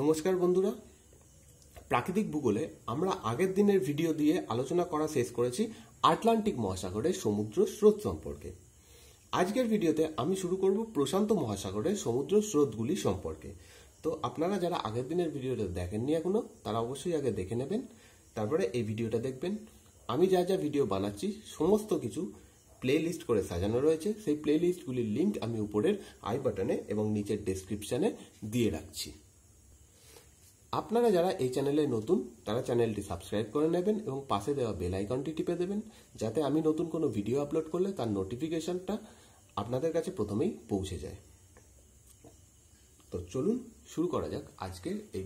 নমস্কার বন্ধুরা প্রাকৃতিক ভূগোলে আমরা আগের দিনের ভিডিও দিয়ে আলোচনা করা শেষ করেছি আটলান্টিক মহাসাগরের সমুদ্র স্রোত সম্পর্কে আজকের ভিডিওতে আমি শুরু করব প্রশান্ত মহাসাগরের সমুদ্র স্রোতগুলি সম্পর্কে তো আপনারা যারা আগের দিনের ভিডিওটা দেখেননি এখনো তারা অবশ্যই আগে দেখে নেবেন তারপরে এই ভিডিওটা দেখবেন আমি যা যা ভিডিও বানাচ্ছি সমস্ত কিছু প্লে লিস্ট করে সাজানো রয়েছে সেই প্লে লিস্টগুলির লিঙ্ক আমি উপরের আই বাটনে এবং নিচের ডেসক্রিপশানে দিয়ে রাখছি আপনারা যারা এই চ্যানেলে নতুন তারা চ্যানেলটি সাবস্ক্রাইব করে নেবেন এবং পাশে দেওয়া বেল আইকনটি টিপে দেবেন যাতে আমি নতুন কোনো ভিডিও আপলোড করলে তার নোটিফিকেশনটা আপনাদের কাছে প্রথমেই পৌঁছে যায় তো চলুন শুরু করা যাক আজকের এই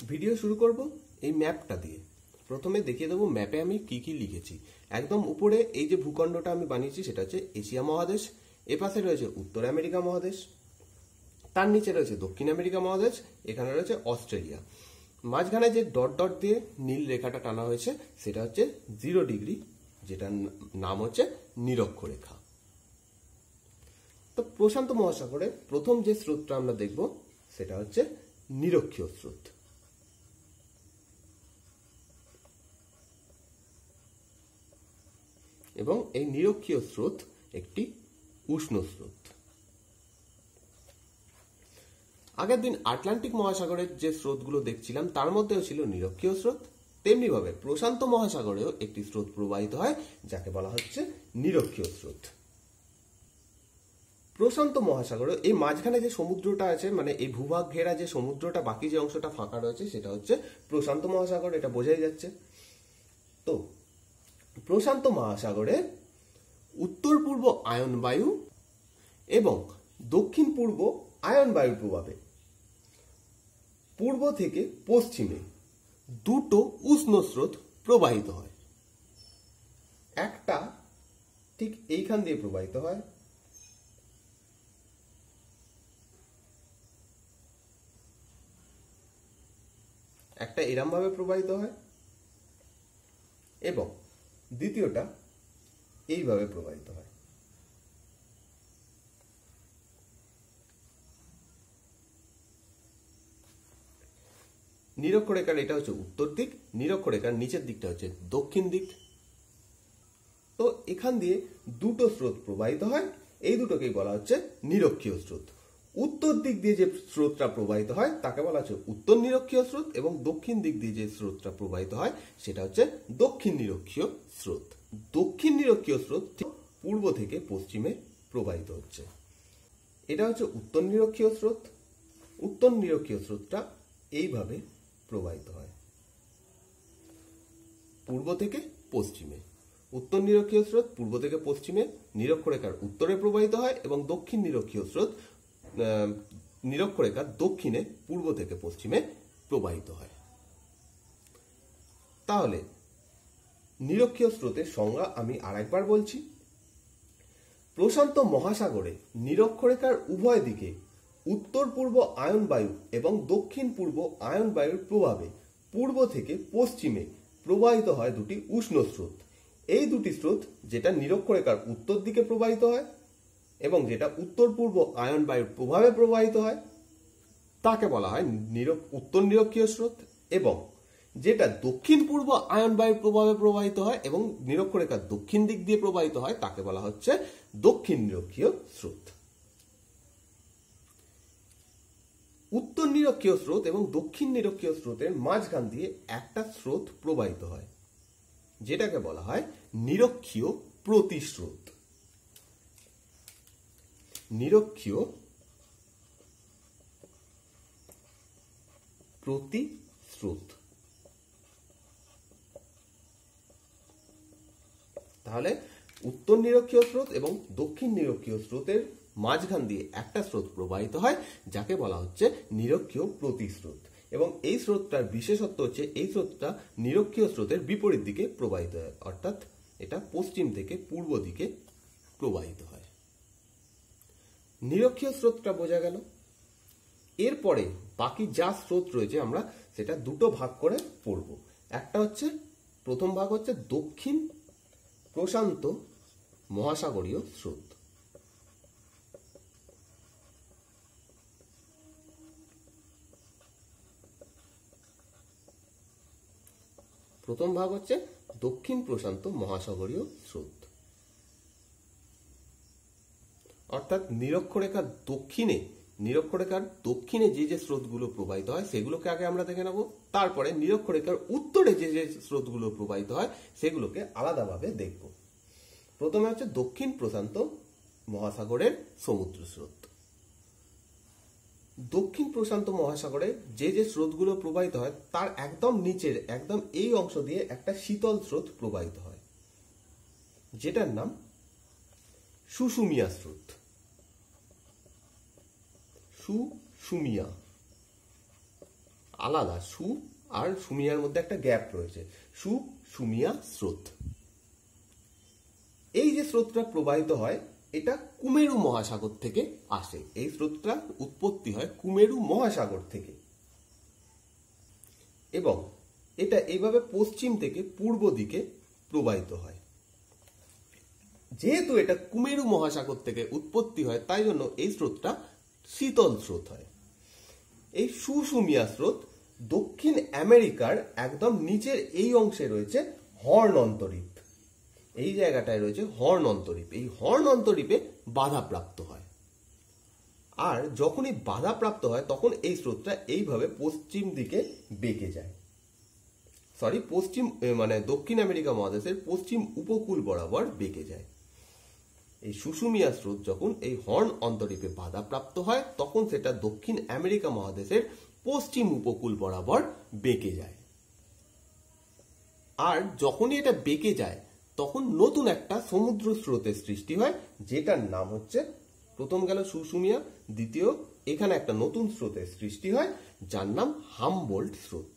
ভিডিও ভিডিও শুরু করব এই ম্যাপটা দিয়ে প্রথমে দেখিয়ে দেবো ম্যাপে আমি কি কি লিখেছি একদম উপরে এই যে ভূখণ্ডটা আমি বানিয়েছি সেটা হচ্ছে এশিয়া মহাদেশ এপাশে রয়েছে উত্তর আমেরিকা মহাদেশ তার নিচে রয়েছে দক্ষিণ আমেরিকা মহাদেশ এখানে রয়েছে অস্ট্রেলিয়া মাঝখানে যে ডট ডট দিয়ে নীল রেখাটা টানা হয়েছে সেটা হচ্ছে জিরো ডিগ্রি যেটার নাম হচ্ছে নিরক্ষরেখা তো প্রশান্ত মহাসাগরে প্রথম যে স্রোতটা আমরা দেখব সেটা হচ্ছে নিরক্ষীয় স্রোত এবং এই নিরক্ষীয় স্রোত একটি উষ্ণ স্রোত আগের দিন আটলান্টিক মহাসাগরের যে স্রোতগুলো দেখছিলাম তার মধ্যেও ছিল নিরক্ষীয় স্রোত তেমনিভাবে প্রশান্ত মহাসাগরেও একটি স্রোত প্রবাহিত হয় যাকে বলা হচ্ছে নিরক্ষীয় স্রোত প্রশান্ত মহাসাগরে এই মাঝখানে যে সমুদ্রটা আছে মানে এই ভূভাগ ঘেরা যে সমুদ্রটা বাকি যে অংশটা ফাঁকা রয়েছে সেটা হচ্ছে প্রশান্ত মহাসাগর এটা বোঝাই যাচ্ছে তো প্রশান্ত মহাসাগরের উত্তর পূর্ব আয়ন বায়ু এবং দক্ষিণ পূর্ব আয়ন বায়ুর প্রভাবে পূর্ব থেকে পশ্চিমে দুটো উষ্ণ স্রোত প্রবাহিত হয় একটা ঠিক এইখান দিয়ে প্রবাহিত হয় একটা এরমভাবে প্রবাহিত হয় এবং দ্বিতীয়টা এইভাবে প্রবাহিত হয় নিরক্ষরেখার এটা হচ্ছে উত্তর দিক নিরক্ষরেখার নিচের দিকটা হচ্ছে দক্ষিণ দিক তো এখান দিয়ে দুটো স্রোত প্রবাহিত হয় এই দুটোকেই বলা হচ্ছে নিরক্ষীয় স্রোত উত্তর দিক দিয়ে যে স্রোতটা প্রবাহিত হয় তাকে বলা হচ্ছে উত্তর নিরক্ষীয় স্রোত এবং দক্ষিণ দিক দিয়ে যে স্রোতটা প্রবাহিত হয় সেটা হচ্ছে দক্ষিণ নিরক্ষীয় স্রোত দক্ষিণ নিরক্ষীয় স্রোত পূর্ব থেকে পশ্চিমে প্রবাহিত হচ্ছে এটা হচ্ছে উত্তর নিরক্ষীয় স্রোত উত্তর নিরক্ষীয় স্রোতটা এইভাবে প্রবাহিত হয় পূর্ব থেকে পশ্চিমে উত্তর নিরক্ষীয় স্রোত পূর্ব থেকে পশ্চিমে নিরক্ষরেখার উত্তরে প্রবাহিত হয় এবং দক্ষিণ নিরক্ষীয় স্রোত নিরক্ষরেখা দক্ষিণে পূর্ব থেকে পশ্চিমে প্রবাহিত হয় তাহলে নিরক্ষীয় স্রোতের সংজ্ঞা আমি আরেকবার বলছি প্রশান্ত মহাসাগরে নিরক্ষরেখার উভয় দিকে উত্তর পূর্ব আয়ন বায়ু এবং দক্ষিণ পূর্ব আয়ন বায়ুর প্রভাবে পূর্ব থেকে পশ্চিমে প্রবাহিত হয় দুটি উষ্ণ স্রোত এই দুটি স্রোত যেটা নিরক্ষরেখার উত্তর দিকে প্রবাহিত হয় এবং যেটা উত্তর পূর্ব আয়ন বায়ুর প্রভাবে প্রবাহিত হয় তাকে বলা হয় নিরক উত্তর নিরক্ষীয় স্রোত এবং যেটা দক্ষিণ পূর্ব আয়ন বায়ুর প্রভাবে প্রবাহিত হয় এবং নিরক্ষরেখার দক্ষিণ দিক দিয়ে প্রবাহিত হয় তাকে বলা হচ্ছে দক্ষিণ নিরক্ষীয় স্রোত উত্তর নিরক্ষীয় স্রোত এবং দক্ষিণ নিরক্ষীয় স্রোতের মাঝখান দিয়ে একটা স্রোত প্রবাহিত হয় যেটাকে বলা হয় নিরক্ষীয় প্রতিস্রোত নিরক্ষীয় প্রতিশ্রুত তাহলে উত্তর নিরক্ষীয় স্রোত এবং দক্ষিণ নিরক্ষীয় স্রোতের মাঝখান দিয়ে একটা স্রোত প্রবাহিত হয় যাকে বলা হচ্ছে নিরক্ষীয় প্রতিস্রোত এবং এই স্রোতটার বিশেষত্ব হচ্ছে এই স্রোতটা নিরক্ষীয় স্রোতের বিপরীত দিকে প্রবাহিত হয় অর্থাৎ এটা পশ্চিম থেকে পূর্ব দিকে প্রবাহিত হয় নিরক্ষীয় স্রোতটা বোঝা গেল এরপরে বাকি যা স্রোত রয়েছে আমরা সেটা দুটো ভাগ করে পড়ব একটা হচ্ছে প্রথম ভাগ হচ্ছে দক্ষিণ প্রশান্ত মহাসাগরীয় স্রোত প্রথম ভাগ হচ্ছে দক্ষিণ প্রশান্ত মহাসাগরীয় স্রোত অর্থাৎ নিরক্ষরেখার দক্ষিণে নিরক্ষরেখার দক্ষিণে যে যে স্রোতগুলো প্রবাহিত হয় সেগুলোকে আগে আমরা দেখে নেব তারপরে নিরক্ষরেখার উত্তরে যে যে স্রোতগুলো প্রবাহিত হয় সেগুলোকে আলাদাভাবে দেখব প্রথমে হচ্ছে দক্ষিণ প্রশান্ত মহাসাগরের সমুদ্র স্রোত দক্ষিণ প্রশান্ত মহাসাগরে যে যে স্রোতগুলো প্রবাহিত হয় তার একদম নিচের একদম এই অংশ দিয়ে একটা শীতল স্রোত প্রবাহিত হয় যেটার নাম সুসুমিয়া স্রোত সু সুমিয়া আলাদা সু আর সুমিয়ার মধ্যে একটা গ্যাপ রয়েছে সু সুমিয়া স্রোত এই যে স্রোতটা প্রবাহিত হয় এটা কুমেরু মহাসাগর থেকে আসে এই স্রোতটা উৎপত্তি হয় কুমেরু মহাসাগর থেকে এবং এটা এইভাবে পশ্চিম থেকে পূর্ব দিকে প্রবাহিত হয় যেহেতু এটা কুমেরু মহাসাগর থেকে উৎপত্তি হয় তাই জন্য এই স্রোতটা শীতল স্রোত হয় এই সুসুমিয়া স্রোত দক্ষিণ আমেরিকার একদম নিচের এই অংশে রয়েছে হর্ন অন্তরীপ এই জায়গাটায় রয়েছে হর্ন অন্তরীপ এই হর্ন অন্তরীপে বাধাপ্রাপ্ত হয় আর যখনই বাধাপ্রাপ্ত হয় তখন এই স্রোতটা এইভাবে পশ্চিম দিকে বেঁকে যায় সরি পশ্চিম মানে দক্ষিণ আমেরিকা মহাদেশের পশ্চিম উপকূল বরাবর বেঁকে যায় এই সুসুমিয়া স্রোত যখন এই হর্ন অন্তরীপে প্রাপ্ত হয় তখন সেটা দক্ষিণ আমেরিকা মহাদেশের পশ্চিম উপকূল বরাবর বেঁকে যায় আর যখনই এটা বেঁকে যায় তখন নতুন একটা সমুদ্র স্রোতের সৃষ্টি হয় যেটার নাম হচ্ছে প্রথম গেল সুসুমিয়া দ্বিতীয় এখানে একটা নতুন স্রোতের সৃষ্টি হয় যার নাম হাম বোল্ট স্রোত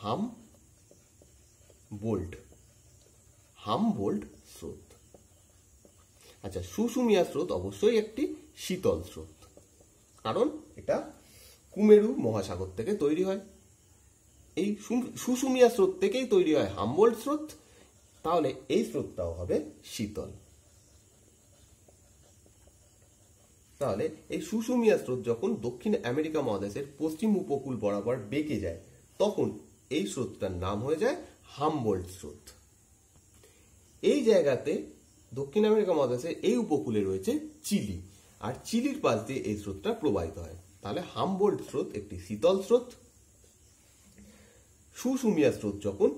হাম বোল্ট হাম বোল্ট স্রোত আচ্ছা সুসুমিয়া স্রোত অবশ্যই একটি শীতল স্রোত কারণ এটা কুমেরু মহাসাগর থেকে তৈরি হয় এই সুসুমিয়া স্রোত থেকেই তৈরি হয় হাম্বল স্রোত তাহলে এই স্রোতটাও হবে শীতল তাহলে এই সুসুমিয়া স্রোত যখন দক্ষিণ আমেরিকা মহাদেশের পশ্চিম উপকূল বরাবর বেঁকে যায় তখন এই স্রোতটার নাম হয়ে যায় হাম্বল স্রোত এই জায়গাতে দক্ষিণ আমেরিকা মহাদেশে এই উপকূলে রয়েছে চিলি আর চিলির পাশ দিয়ে এই স্রোতটা প্রবাহিত হয় তাহলে হামবোল্ড স্রোত একটি শীতল স্রোত সুসুমিয়া স্রোত যখন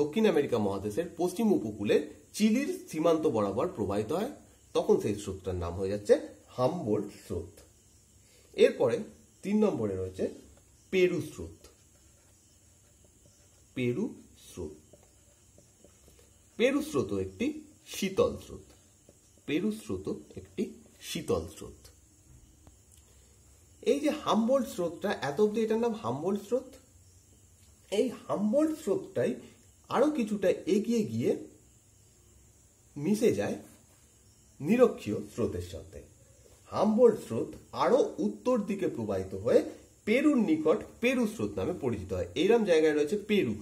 দক্ষিণ আমেরিকা মহাদেশের পশ্চিম উপকূলে চিলির সীমান্ত বরাবর প্রবাহিত হয় তখন সেই স্রোতটার নাম হয়ে যাচ্ছে হামবোল্ড স্রোত এরপরে তিন নম্বরে রয়েছে পেরু স্রোত পেরু স্রোত পেরু স্রোত একটি শীতল স্রোত পেরু স্রোত একটি শীতল স্রোত এই যে হাম্বোল্ড স্রোতটা এত অব্দি এটার নাম হাম্বোল্ড স্রোত এই হাম্বোল্ড স্রোতটাই আরো কিছুটা এগিয়ে গিয়ে মিশে যায় নিরক্ষীয় স্রোতের সাথে হাম্বোল্ড স্রোত আরো উত্তর দিকে প্রবাহিত হয়ে পেরুর নিকট পেরু স্রোত নামে পরিচিত হয় এইরকম জায়গায় রয়েছে পেরু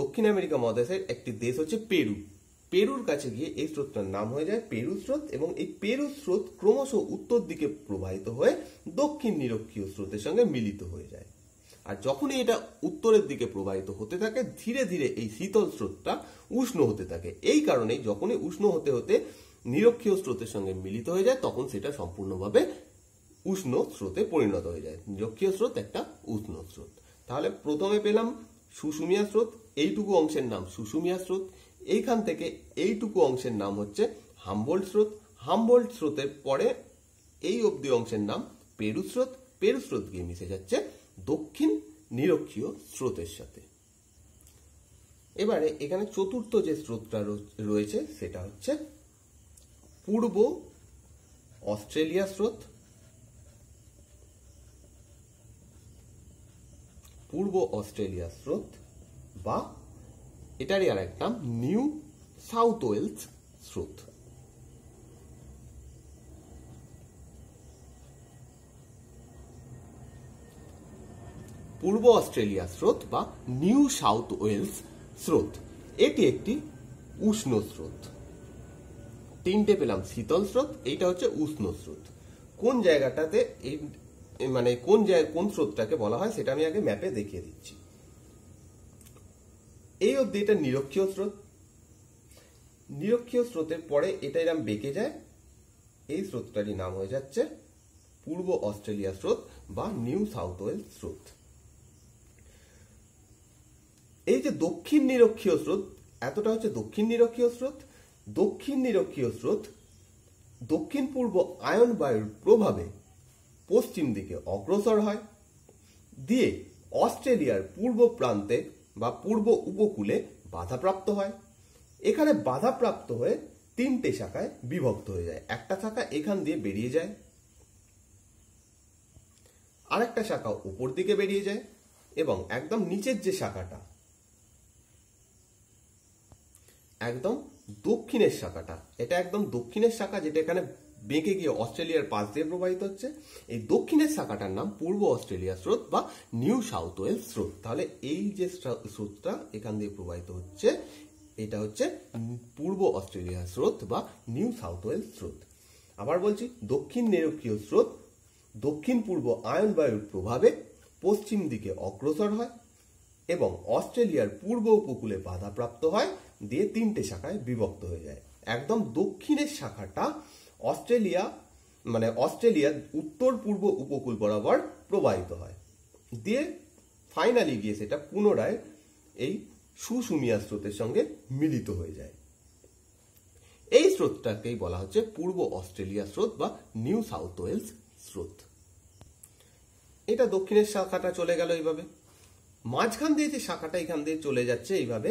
দক্ষিণ আমেরিকা মহাদেশের একটি দেশ হচ্ছে পেরু পেরুর কাছে গিয়ে এই স্রোতটার নাম হয়ে যায় পেরু স্রোত এবং এই পেরু স্রোত ক্রমশ উত্তর দিকে প্রবাহিত হয়ে দক্ষিণ নিরক্ষীয় স্রোতের সঙ্গে মিলিত হয়ে যায় আর যখনই এটা উত্তরের দিকে প্রবাহিত হতে থাকে ধীরে ধীরে এই শীতল স্রোতটা উষ্ণ হতে থাকে এই কারণেই যখনই উষ্ণ হতে হতে নিরক্ষীয় স্রোতের সঙ্গে মিলিত হয়ে যায় তখন সেটা সম্পূর্ণভাবে উষ্ণ স্রোতে পরিণত হয়ে যায় নিরক্ষীয় স্রোত একটা উষ্ণ স্রোত তাহলে প্রথমে পেলাম সুসুমিয়া স্রোত এইটুকু অংশের নাম সুসুমিয়া স্রোত এইখান থেকে এইটুকু অংশের নাম হচ্ছে হাম্বোল্ড স্রোত হাম্বোল্ড স্রোতের পরে এই অবধি অংশের নাম পেরু স্রোত পেরু স্রোত গিয়ে মিশে যাচ্ছে দক্ষিণ নিরক্ষীয় স্রোতের সাথে এবারে এখানে চতুর্থ যে স্রোতটা রয়েছে সেটা হচ্ছে পূর্ব অস্ট্রেলিয়া স্রোত পূর্ব অস্ট্রেলিয়া স্রোত বা এটারই আর একটা নিউ সাউথ ওয়েলস স্রোত পূর্ব অস্ট্রেলিয়া স্রোত বা নিউ সাউথ ওয়েলস স্রোত এটি একটি উষ্ণ স্রোত তিনটে পেলাম শীতল স্রোত এইটা হচ্ছে উষ্ণ স্রোত কোন জায়গাটাতে মানে কোন জায়গায় কোন স্রোতটাকে বলা হয় সেটা আমি আগে ম্যাপে দেখিয়ে দিচ্ছি এই অবধি এটা নিরক্ষীয় স্রোত নিরক্ষীয় স্রোতের পরে এটা এরম বেঁকে যায় এই স্রোতটারই নাম হয়ে যাচ্ছে পূর্ব অস্ট্রেলিয়া স্রোত বা নিউ সাউথ ওয়েলস স্রোত এই যে দক্ষিণ নিরক্ষীয় স্রোত এতটা হচ্ছে দক্ষিণ নিরক্ষীয় স্রোত দক্ষিণ নিরক্ষীয় স্রোত দক্ষিণ পূর্ব আয়ন বায়ুর প্রভাবে পশ্চিম দিকে অগ্রসর হয় দিয়ে অস্ট্রেলিয়ার পূর্ব প্রান্তে বা পূর্ব উপকূলে বাধাপ্রাপ্ত হয় এখানে বাধাপ্রাপ্ত হয়ে তিনটে শাখায় বিভক্ত হয়ে যায় একটা শাখা এখান দিয়ে বেরিয়ে যায় আরেকটা শাখা উপর দিকে বেরিয়ে যায় এবং একদম নিচের যে শাখাটা একদম দক্ষিণের শাখাটা এটা একদম দক্ষিণের শাখা যেটা এখানে বেঁকে গিয়ে অস্ট্রেলিয়ার পাশ দিয়ে প্রবাহিত হচ্ছে এই দক্ষিণের শাখাটার নাম পূর্ব অস্ট্রেলিয়া স্রোত বা নিউ সাউথ ওয়েল স্রোত তাহলে এই যে স্রোতটা এখান দিয়ে প্রবাহিত হচ্ছে এটা হচ্ছে পূর্ব অস্ট্রেলিয়া স্রোত বা নিউ সাউথ ওয়েল স্রোত আবার বলছি দক্ষিণ নিরক্ষীয় স্রোত দক্ষিণ পূর্ব আয়ন বায়ুর প্রভাবে পশ্চিম দিকে অগ্রসর হয় এবং অস্ট্রেলিয়ার পূর্ব উপকূলে বাধাপ্রাপ্ত হয় দিয়ে তিনটে শাখায় বিভক্ত হয়ে যায় একদম দক্ষিণের শাখাটা অস্ট্রেলিয়া মানে অস্ট্রেলিয়ার উত্তর পূর্ব উপকূল বরাবর প্রবাহিত হয় দিয়ে ফাইনালি গিয়ে সেটা পুনরায় এই সুসুমিয়া স্রোতের সঙ্গে মিলিত হয়ে যায় এই স্রোতটাকেই বলা হচ্ছে পূর্ব অস্ট্রেলিয়া স্রোত বা নিউ সাউথ ওয়েলস স্রোত এটা দক্ষিণের শাখাটা চলে গেল এইভাবে মাঝখান দিয়ে যে শাখাটা এখান দিয়ে চলে যাচ্ছে এইভাবে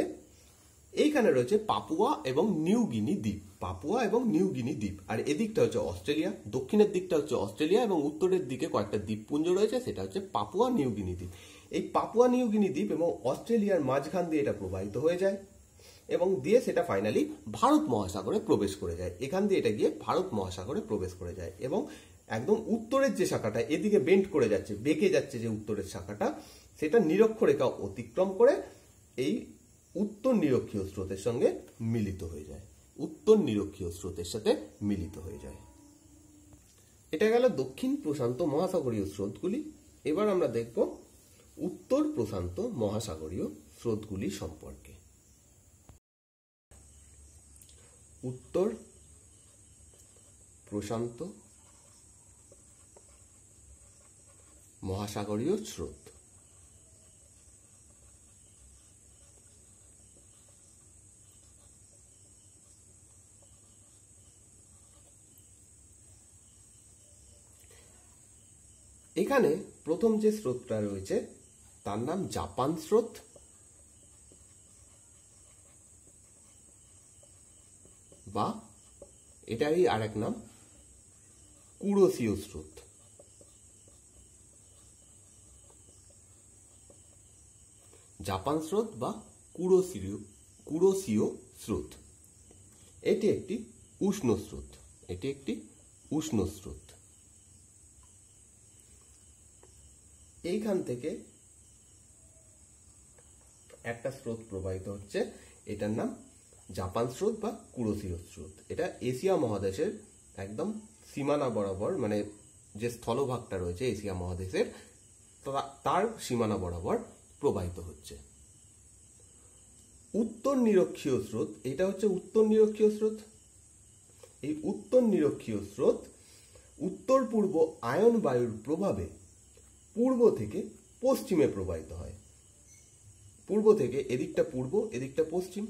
এইখানে রয়েছে পাপুয়া এবং নিউ গিনি দ্বীপ পাপুয়া এবং নিউ গিনি দ্বীপ আর এদিকটা হচ্ছে অস্ট্রেলিয়া দক্ষিণের দিকটা হচ্ছে অস্ট্রেলিয়া এবং উত্তরের দিকে কয়েকটা দ্বীপপুঞ্জ রয়েছে সেটা হচ্ছে পাপুয়া নিউ গিনি দ্বীপ এই পাপুয়া নিউ গিনি দ্বীপ এবং অস্ট্রেলিয়ার মাঝখান দিয়ে এটা প্রবাহিত হয়ে যায় এবং দিয়ে সেটা ফাইনালি ভারত মহাসাগরে প্রবেশ করে যায় এখান দিয়ে এটা গিয়ে ভারত মহাসাগরে প্রবেশ করে যায় এবং একদম উত্তরের যে শাখাটা এদিকে বেন্ট করে যাচ্ছে বেঁকে যাচ্ছে যে উত্তরের শাখাটা সেটা নিরক্ষরেখা অতিক্রম করে এই উত্তর নিরক্ষীয় স্রোতের সঙ্গে মিলিত হয়ে যায় উত্তর নিরক্ষীয় স্রোতের সাথে মিলিত হয়ে যায় এটা গেল দক্ষিণ প্রশান্ত মহাসাগরীয় স্রোতগুলি এবার আমরা দেখব উত্তর প্রশান্ত মহাসাগরীয় স্রোতগুলি সম্পর্কে উত্তর প্রশান্ত মহাসাগরীয় স্রোত এখানে প্রথম যে স্রোতটা রয়েছে তার নাম জাপান স্রোত বা এটারই আর এক নাম কুরোসীয় স্রোত জাপান স্রোত বা কুরোসীয় কুরোসীয় স্রোত এটি একটি উষ্ণ স্রোত এটি একটি উষ্ণ স্রোত এইখান থেকে একটা স্রোত প্রবাহিত হচ্ছে এটার নাম জাপান স্রোত বা কুরোসিরো স্রোত এটা এশিয়া মহাদেশের একদম সীমানা বরাবর মানে যে স্থলভাগটা রয়েছে এশিয়া মহাদেশের তার সীমানা বরাবর প্রবাহিত হচ্ছে উত্তর নিরক্ষীয় স্রোত এটা হচ্ছে উত্তর নিরক্ষীয় স্রোত এই উত্তর নিরক্ষীয় স্রোত উত্তর পূর্ব আয়ন বায়ুর প্রভাবে পূর্ব থেকে পশ্চিমে প্রবাহিত হয় পূর্ব থেকে এদিকটা পূর্ব এদিকটা পশ্চিম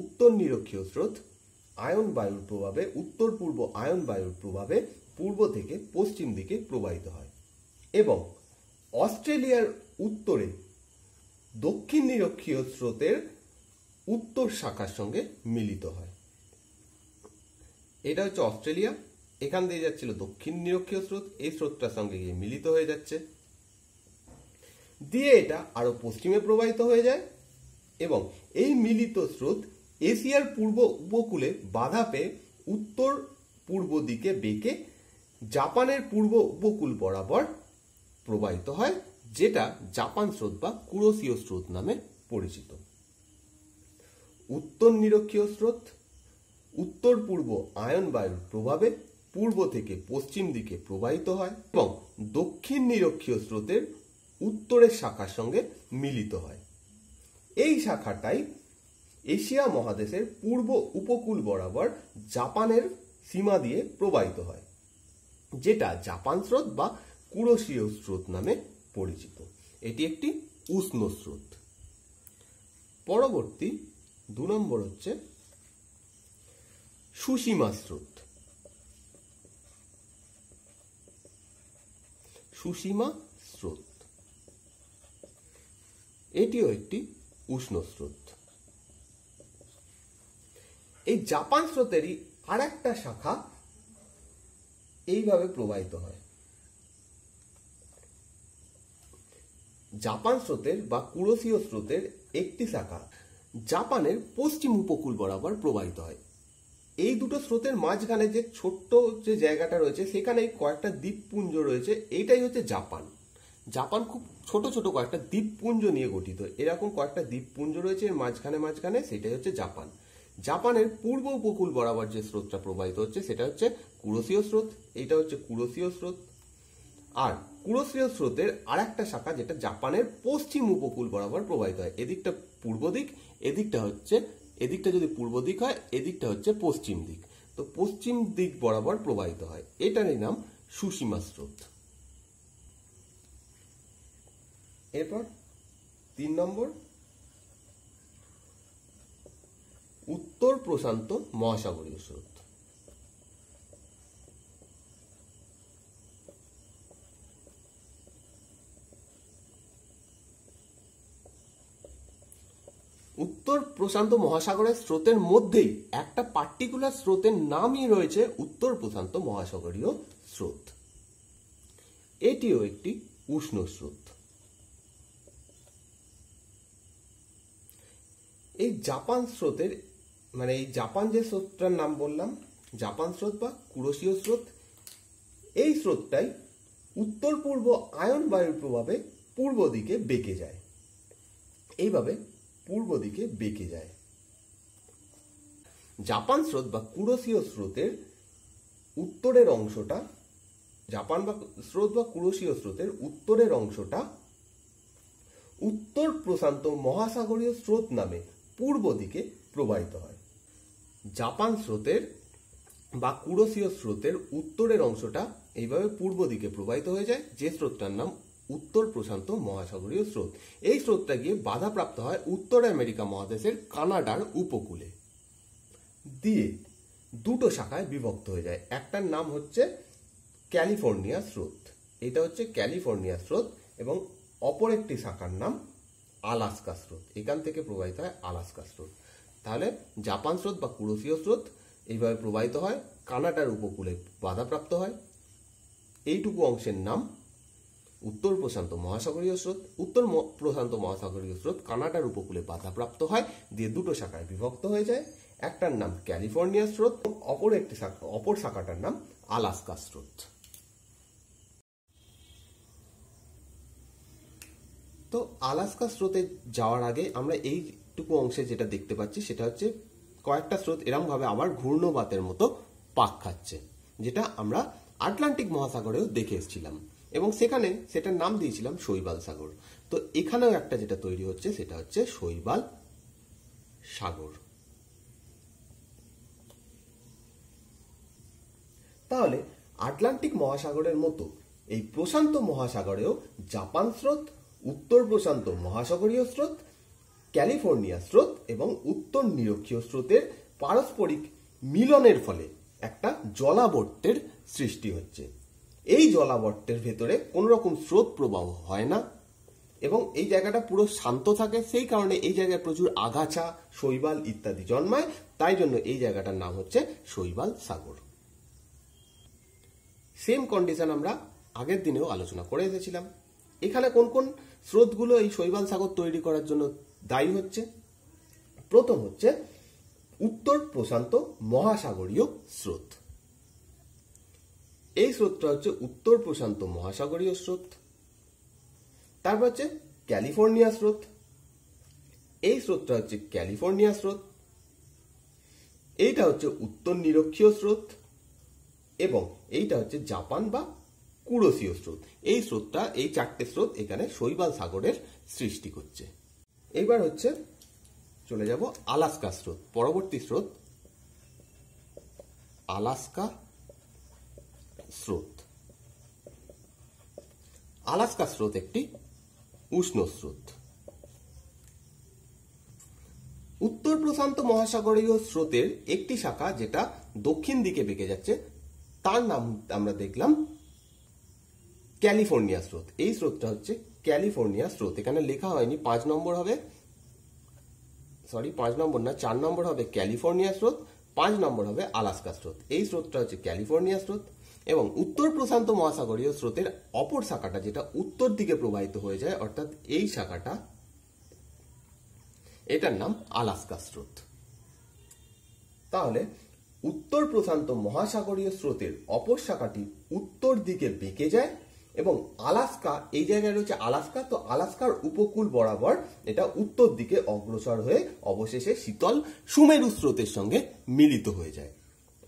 উত্তর নিরক্ষীয় স্রোত আয়ন বায়ুর প্রভাবে উত্তর পূর্ব আয়ন বায়ুর প্রভাবে পূর্ব থেকে পশ্চিম দিকে প্রবাহিত হয় এবং অস্ট্রেলিয়ার উত্তরে দক্ষিণ নিরক্ষীয় স্রোতের উত্তর শাখার সঙ্গে মিলিত হয় এটা হচ্ছে অস্ট্রেলিয়া এখান দিয়ে যাচ্ছিল দক্ষিণ নিরক্ষীয় স্রোত এই স্রোতটার সঙ্গে গিয়ে মিলিত হয়ে যাচ্ছে দিয়ে এটা আরো পশ্চিমে প্রবাহিত হয়ে যায় এবং এই মিলিত স্রোত এশিয়ার পূর্ব উপকূলে বাধা পেয়ে উত্তর পূর্ব দিকে বেঁকে জাপানের পূর্ব উপকূল বরাবর প্রবাহিত হয় যেটা জাপান স্রোত বা কুরোসীয় স্রোত নামে পরিচিত উত্তর নিরক্ষীয় স্রোত উত্তর পূর্ব আয়ন বায়ুর প্রভাবে পূর্ব থেকে পশ্চিম দিকে প্রবাহিত হয় এবং দক্ষিণ নিরক্ষীয় স্রোতের উত্তরের শাখার সঙ্গে মিলিত হয় এই শাখাটাই এশিয়া মহাদেশের পূর্ব উপকূল বরাবর জাপানের সীমা দিয়ে প্রবাহিত হয় যেটা জাপান স্রোত বা কুরসীয় স্রোত নামে পরিচিত এটি একটি উষ্ণ স্রোত পরবর্তী দু নম্বর হচ্ছে সুসীমা স্রোত সুসীমা স্রোত এটিও একটি উষ্ণ স্রোত এই জাপান স্রোতেরই আর একটা শাখা এইভাবে প্রবাহিত হয় জাপান স্রোতের বা কুরোসীয় স্রোতের একটি শাখা জাপানের পশ্চিম উপকূল বরাবর প্রবাহিত হয় এই দুটো স্রোতের মাঝখানে যে ছোট্ট যে জায়গাটা রয়েছে সেখানে কয়েকটা দ্বীপপুঞ্জ রয়েছে এইটাই হচ্ছে জাপান জাপান খুব ছোট ছোট কয়েকটা দ্বীপপুঞ্জ নিয়ে গঠিত এরকম কয়েকটা দ্বীপপুঞ্জ রয়েছে এর মাঝখানে মাঝখানে সেটাই হচ্ছে জাপান জাপানের পূর্ব উপকূল বরাবর যে স্রোতটা প্রবাহিত হচ্ছে সেটা হচ্ছে কুরসীয় স্রোত এটা হচ্ছে কুরসীয় স্রোত আর কুরসীয় স্রোতের আর একটা শাখা যেটা জাপানের পশ্চিম উপকূল বরাবর প্রবাহিত হয় এদিকটা পূর্ব দিক এদিকটা হচ্ছে এদিকটা যদি পূর্ব দিক হয় এদিকটা হচ্ছে পশ্চিম দিক তো পশ্চিম দিক বরাবর প্রবাহিত হয় এটারই নাম সুসীমা স্রোত এরপর তিন নম্বর উত্তর প্রশান্ত মহাসাগরীয় স্রোত উত্তর প্রশান্ত মহাসাগরের স্রোতের মধ্যেই একটা পার্টিকুলার স্রোতের নামই রয়েছে উত্তর প্রশান্ত মহাসাগরীয় স্রোত এটিও একটি উষ্ণ স্রোত এই জাপান স্রোতের মানে এই জাপান যে স্রোতটার নাম বললাম জাপান স্রোত বা কুরসীয় স্রোত এই স্রোতটাই উত্তর পূর্ব আয়ন বায়ুর প্রভাবে পূর্ব দিকে বেঁকে যায় এইভাবে পূর্ব দিকে বেঁকে যায় জাপান স্রোত বা কুরসীয় স্রোতের উত্তরের অংশটা জাপান বা স্রোত বা কুরসীয় স্রোতের উত্তরের অংশটা উত্তর প্রশান্ত মহাসাগরীয় স্রোত নামে পূর্ব দিকে প্রবাহিত হয় জাপান স্রোতের বা কুরসীয় স্রোতের উত্তরের অংশটা এইভাবে পূর্ব দিকে প্রবাহিত হয়ে যায় যে স্রোতটার নাম উত্তর প্রশান্ত মহাসাগরীয় স্রোত এই স্রোতটা গিয়ে বাধাপ্রাপ্ত হয় উত্তর আমেরিকা মহাদেশের কানাডার উপকূলে দিয়ে দুটো শাখায় বিভক্ত হয়ে যায় একটার নাম হচ্ছে ক্যালিফোর্নিয়া স্রোত এটা হচ্ছে ক্যালিফোর্নিয়া স্রোত এবং অপর একটি শাখার নাম আলাস্কা স্রোত এখান থেকে প্রবাহিত হয় আলাস্কা স্রোত তাহলে জাপান স্রোত বা কুরসীয় স্রোত এইভাবে প্রবাহিত হয় কানাডার উপকূলে বাধাপ্রাপ্ত হয় এইটুকু অংশের নাম উত্তর প্রশান্ত মহাসাগরীয় স্রোত উত্তর প্রশান্ত মহাসাগরীয় স্রোত কানাডার উপকূলে বাধাপ্রাপ্ত হয় দিয়ে দুটো শাখায় বিভক্ত হয়ে যায় একটার নাম ক্যালিফোর্নিয়া স্রোত অপর একটি শাখা অপর শাখাটার নাম আলাস্কা স্রোত তো আলাস্কা স্রোতে যাওয়ার আগে আমরা এইটুকু অংশে যেটা দেখতে পাচ্ছি সেটা হচ্ছে কয়েকটা স্রোত এরমভাবে আবার ঘূর্ণবাতের মতো পাক খাচ্ছে যেটা আমরা আটলান্টিক মহাসাগরেও দেখে এসেছিলাম এবং সেখানে সেটার নাম দিয়েছিলাম শৈবাল সাগর তো এখানেও একটা যেটা তৈরি হচ্ছে সেটা হচ্ছে শৈবাল সাগর তাহলে আটলান্টিক মহাসাগরের মতো এই প্রশান্ত মহাসাগরেও জাপান স্রোত উত্তর প্রশান্ত মহাসাগরীয় স্রোত ক্যালিফোর্নিয়া স্রোত এবং উত্তর নিরক্ষীয় স্রোতের পারস্পরিক মিলনের ফলে একটা জলাবর্তের সৃষ্টি হচ্ছে এই জলাবর্তের ভেতরে কোনো রকম স্রোত প্রবাহ হয় না এবং এই জায়গাটা পুরো শান্ত থাকে সেই কারণে এই জায়গায় প্রচুর আগাছা শৈবাল ইত্যাদি জন্মায় তাই জন্য এই জায়গাটার নাম হচ্ছে শৈবাল সাগর সেম কন্ডিশন আমরা আগের দিনেও আলোচনা করে এসেছিলাম এখানে কোন কোন স্রোতগুলো এই শৈবাল সাগর তৈরি করার জন্য দায়ী হচ্ছে প্রথম হচ্ছে উত্তর প্রশান্ত মহাসাগরীয় স্রোত এই স্রোতটা হচ্ছে উত্তর প্রশান্ত মহাসাগরীয় স্রোত তারপর হচ্ছে ক্যালিফোর্নিয়া স্রোত এই স্রোতটা হচ্ছে ক্যালিফোর্নিয়া স্রোত এইটা হচ্ছে উত্তর নিরক্ষীয় স্রোত এবং এইটা হচ্ছে জাপান বা কুরসীয় স্রোত এই স্রোতটা এই চারটে স্রোত এখানে শৈবাল সাগরের সৃষ্টি করছে এবার হচ্ছে চলে যাব আলাস্কা স্রোত পরবর্তী স্রোত আলাস্কা স্রোত আলাস্কা স্রোত একটি উষ্ণ স্রোত উত্তর প্রশান্ত মহাসাগরীয় স্রোতের একটি শাখা যেটা দক্ষিণ দিকে বেঁকে যাচ্ছে তার নাম আমরা দেখলাম ক্যালিফোর্নিয়া স্রোত এই স্রোতটা হচ্ছে ক্যালিফোর্নিয়া স্রোত এখানে লেখা হয়নি পাঁচ নম্বর হবে সরি পাঁচ নম্বর না চার নম্বর হবে ক্যালিফোর্নিয়া স্রোত পাঁচ নম্বর হবে আলাস্কা স্রোত এই স্রোতটা হচ্ছে ক্যালিফোর্নিয়া স্রোত এবং উত্তর প্রশান্ত মহাসাগরীয় স্রোতের অপর শাখাটা যেটা উত্তর দিকে প্রবাহিত হয়ে যায় অর্থাৎ এই শাখাটা এটার নাম আলাস্কা স্রোত তাহলে উত্তর প্রশান্ত মহাসাগরীয় স্রোতের অপর শাখাটি উত্তর দিকে বেঁকে যায় এবং আলাস্কা এই জায়গায় রয়েছে আলাস্কা তো আলাস্কার উপকূল বরাবর এটা উত্তর দিকে অগ্রসর হয়ে অবশেষে শীতল সুমেরু স্রোতের সঙ্গে মিলিত হয়ে যায়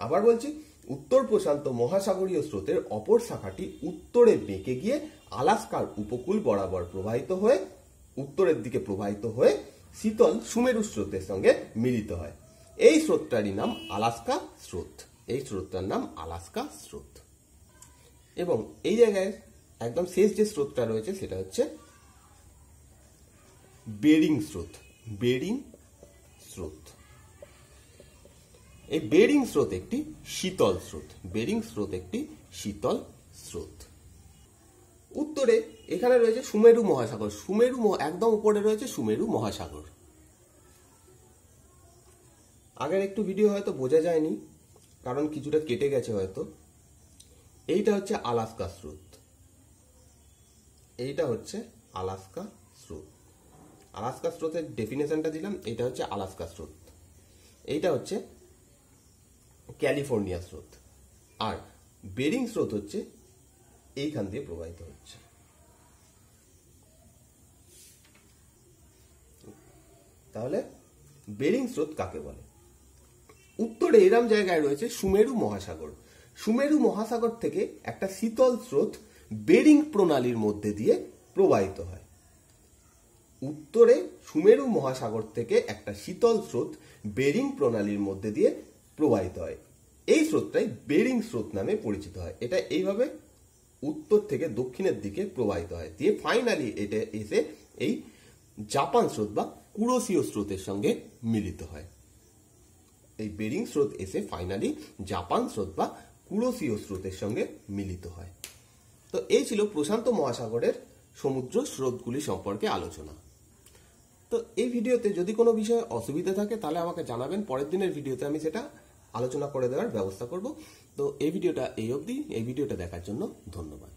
আবার বলছি উত্তর প্রশান্ত মহাসাগরীয় স্রোতের অপর শাখাটি উত্তরে বেঁকে গিয়ে আলাস্কার উপকূল বরাবর প্রবাহিত হয়ে উত্তরের দিকে প্রবাহিত হয়ে শীতল সুমেরু স্রোতের সঙ্গে মিলিত হয় এই স্রোতটারই নাম আলাস্কা স্রোত এই স্রোতটার নাম আলাস্কা স্রোত এবং এই জায়গায় একদম শেষ যে স্রোতটা রয়েছে সেটা হচ্ছে বেরিং স্রোত বেরিং স্রোত এই বেরিং স্রোত একটি শীতল স্রোত বেরিং স্রোত একটি শীতল স্রোত উত্তরে এখানে রয়েছে সুমেরু মহাসাগর সুমেরু একদম উপরে রয়েছে সুমেরু মহাসাগর আগের একটু ভিডিও হয়তো বোঝা যায়নি কারণ কিছুটা কেটে গেছে হয়তো এইটা হচ্ছে আলাস্কা স্রোত এইটা হচ্ছে আলাস্কা স্রোত আলাস্কা স্রোতের ডেফিনেশনটা দিলাম এটা হচ্ছে আলাস্কা স্রোত এইটা হচ্ছে ক্যালিফোর্নিয়া স্রোত আর বেরিং স্রোত হচ্ছে এইখান দিয়ে প্রবাহিত হচ্ছে তাহলে বেরিং স্রোত কাকে বলে উত্তরে এরাম জায়গায় রয়েছে সুমেরু মহাসাগর সুমেরু মহাসাগর থেকে একটা শীতল স্রোত বেরিং প্রণালীর মধ্যে দিয়ে প্রবাহিত হয় উত্তরে সুমেরু মহাসাগর থেকে একটা শীতল স্রোত বেরিং প্রণালীর মধ্যে দিয়ে প্রবাহিত হয় এই স্রোতটাই বেরিং স্রোত নামে পরিচিত হয় এটা এইভাবে উত্তর থেকে দক্ষিণের দিকে প্রবাহিত হয় দিয়ে ফাইনালি এটা এসে এই জাপান স্রোত বা কুরোসীয় স্রোতের সঙ্গে মিলিত হয় এই বেরিং স্রোত এসে ফাইনালি জাপান স্রোত বা কুরোসীয় স্রোতের সঙ্গে মিলিত হয় তো এই ছিল প্রশান্ত মহাসাগরের সমুদ্র স্রোতগুলি সম্পর্কে আলোচনা তো এই ভিডিওতে যদি কোনো বিষয়ে অসুবিধা থাকে তাহলে আমাকে জানাবেন পরের দিনের ভিডিওতে আমি সেটা আলোচনা করে দেওয়ার ব্যবস্থা করব তো এই ভিডিওটা এই অবধি এই ভিডিওটা দেখার জন্য ধন্যবাদ